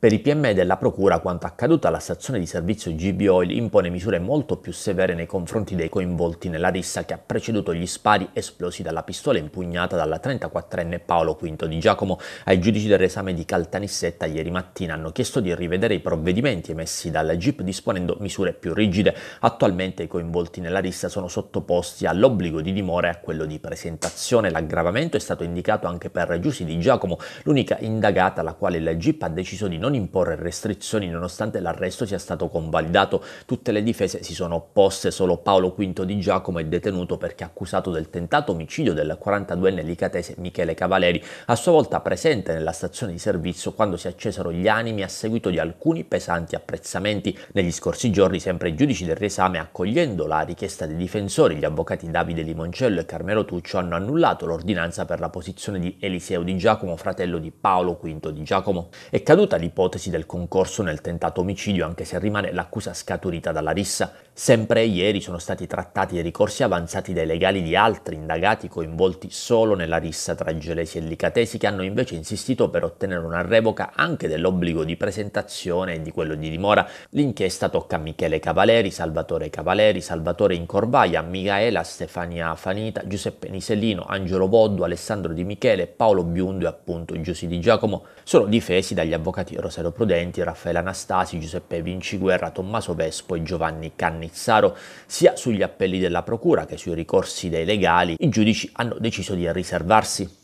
Per i PM della Procura quanto accaduto alla stazione di servizio GB Oil impone misure molto più severe nei confronti dei coinvolti nella rissa che ha preceduto gli spari esplosi dalla pistola impugnata dalla 34enne Paolo V di Giacomo. Ai giudici del resame di Caltanissetta ieri mattina hanno chiesto di rivedere i provvedimenti emessi dalla GIP disponendo misure più rigide. Attualmente i coinvolti nella rissa sono sottoposti all'obbligo di dimora e a quello di presentazione. L'aggravamento è stato indicato anche per Giussi di Giacomo, l'unica indagata alla quale la GIP ha deciso di non non imporre restrizioni nonostante l'arresto sia stato convalidato. Tutte le difese si sono opposte, solo Paolo V di Giacomo è detenuto perché accusato del tentato omicidio del 42enne licatese Michele Cavaleri, a sua volta presente nella stazione di servizio quando si accesero gli animi a seguito di alcuni pesanti apprezzamenti. Negli scorsi giorni sempre i giudici del riesame, accogliendo la richiesta dei difensori, gli avvocati Davide Limoncello e Carmelo Tuccio hanno annullato l'ordinanza per la posizione di Eliseo di Giacomo, fratello di Paolo V di Giacomo. È caduta l'ipotesi l'ipotesi del concorso nel tentato omicidio, anche se rimane l'accusa scaturita dalla rissa Sempre ieri sono stati trattati i ricorsi avanzati dai legali di altri indagati coinvolti solo nella rissa tra Gelesi e Licatesi che hanno invece insistito per ottenere una revoca anche dell'obbligo di presentazione e di quello di dimora. L'inchiesta tocca a Michele Cavaleri, Salvatore Cavaleri, Salvatore Incorvaia, Micaela Stefania Fanita, Giuseppe Nisellino, Angelo Boddu, Alessandro Di Michele, Paolo Biundo e appunto Giussi Di Giacomo. Sono difesi dagli avvocati Rosario Prudenti, Raffaele Anastasi, Giuseppe Vinciguerra, Tommaso Vespo e Giovanni Canni Mazzaro, sia sugli appelli della Procura che sui ricorsi dei legali, i giudici hanno deciso di riservarsi